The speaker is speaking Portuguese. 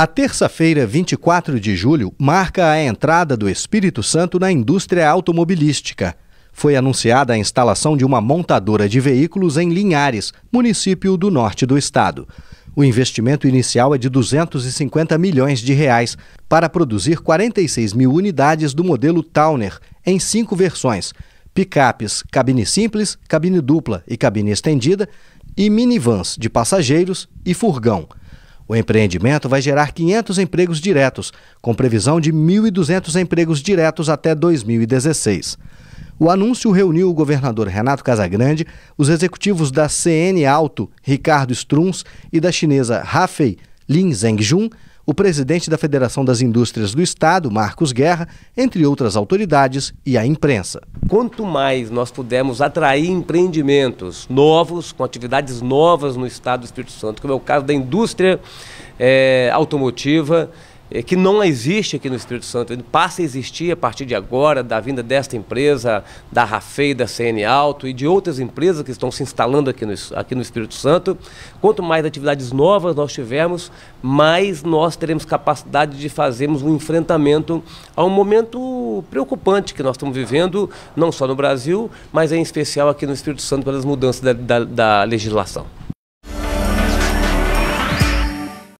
A terça-feira, 24 de julho, marca a entrada do Espírito Santo na indústria automobilística. Foi anunciada a instalação de uma montadora de veículos em Linhares, município do norte do estado. O investimento inicial é de 250 milhões de reais para produzir 46 mil unidades do modelo Towner em cinco versões: picapes, cabine simples, cabine dupla e cabine estendida, e minivans de passageiros e furgão. O empreendimento vai gerar 500 empregos diretos, com previsão de 1.200 empregos diretos até 2016. O anúncio reuniu o governador Renato Casagrande, os executivos da CN Alto, Ricardo Struns, e da chinesa Hafei Lin Zhengjun, o presidente da Federação das Indústrias do Estado, Marcos Guerra, entre outras autoridades e a imprensa. Quanto mais nós pudermos atrair empreendimentos novos, com atividades novas no Estado do Espírito Santo, como é o caso da indústria é, automotiva, é, que não existe aqui no Espírito Santo. Ele passa a existir a partir de agora, da vinda desta empresa, da Rafei, da CN Alto e de outras empresas que estão se instalando aqui no, aqui no Espírito Santo. Quanto mais atividades novas nós tivermos, mais nós teremos capacidade de fazermos um enfrentamento a um momento preocupante que nós estamos vivendo, não só no Brasil, mas em especial aqui no Espírito Santo pelas mudanças da, da, da legislação.